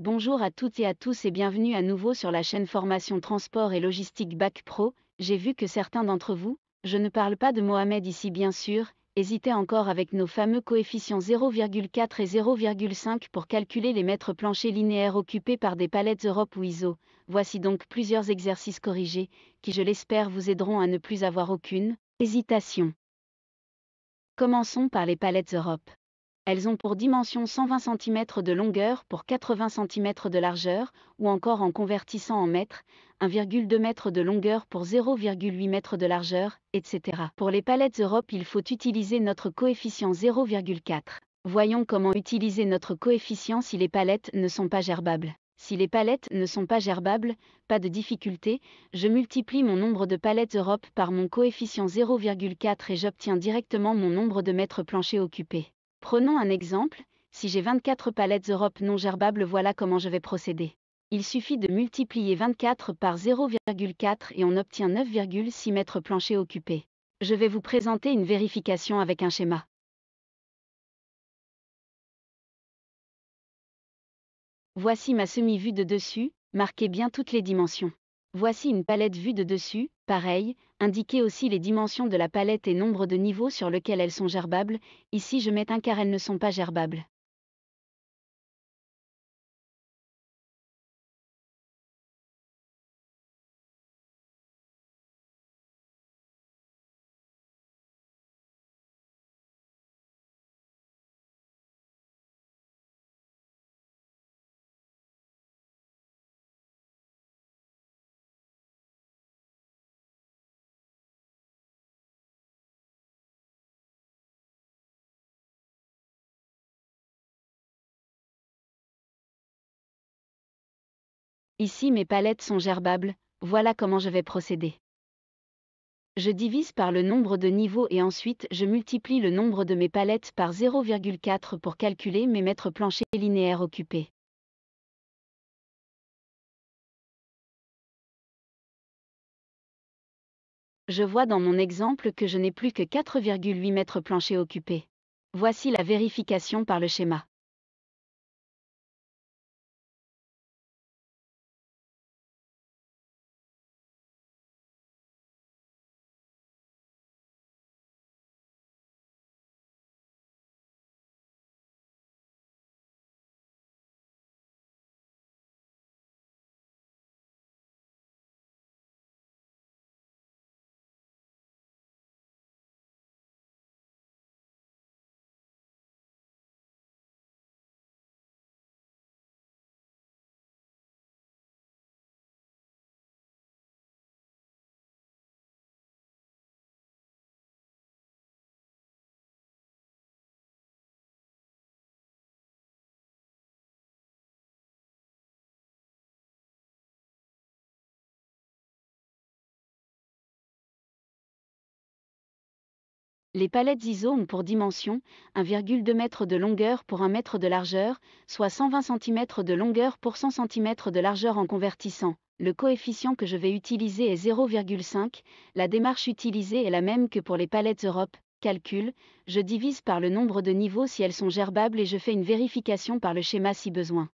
Bonjour à toutes et à tous et bienvenue à nouveau sur la chaîne Formation Transport et Logistique Bac Pro. J'ai vu que certains d'entre vous, je ne parle pas de Mohamed ici bien sûr, hésitaient encore avec nos fameux coefficients 0,4 et 0,5 pour calculer les mètres planchers linéaires occupés par des palettes Europe ou ISO. Voici donc plusieurs exercices corrigés, qui je l'espère vous aideront à ne plus avoir aucune hésitation. Commençons par les palettes Europe. Elles ont pour dimension 120 cm de longueur pour 80 cm de largeur, ou encore en convertissant en mètres, 1,2 m de longueur pour 0,8 m de largeur, etc. Pour les palettes Europe, il faut utiliser notre coefficient 0,4. Voyons comment utiliser notre coefficient si les palettes ne sont pas gerbables. Si les palettes ne sont pas gerbables, pas de difficulté, je multiplie mon nombre de palettes Europe par mon coefficient 0,4 et j'obtiens directement mon nombre de mètres planchers occupés. Prenons un exemple, si j'ai 24 palettes Europe non gerbables, voilà comment je vais procéder. Il suffit de multiplier 24 par 0,4 et on obtient 9,6 mètres planchers occupés. Je vais vous présenter une vérification avec un schéma. Voici ma semi-vue de dessus, marquez bien toutes les dimensions. Voici une palette vue de dessus, Pareil, indiquez aussi les dimensions de la palette et nombre de niveaux sur lesquels elles sont gerbables, ici je mets un car elles ne sont pas gerbables. Ici mes palettes sont gerbables, voilà comment je vais procéder. Je divise par le nombre de niveaux et ensuite je multiplie le nombre de mes palettes par 0,4 pour calculer mes mètres planchers linéaires occupés. Je vois dans mon exemple que je n'ai plus que 4,8 mètres planchers occupés. Voici la vérification par le schéma. Les palettes ISO ont pour dimension 1,2 m de longueur pour 1 m de largeur, soit 120 cm de longueur pour 100 cm de largeur en convertissant. Le coefficient que je vais utiliser est 0,5. La démarche utilisée est la même que pour les palettes Europe. Calcul, je divise par le nombre de niveaux si elles sont gerbables et je fais une vérification par le schéma si besoin.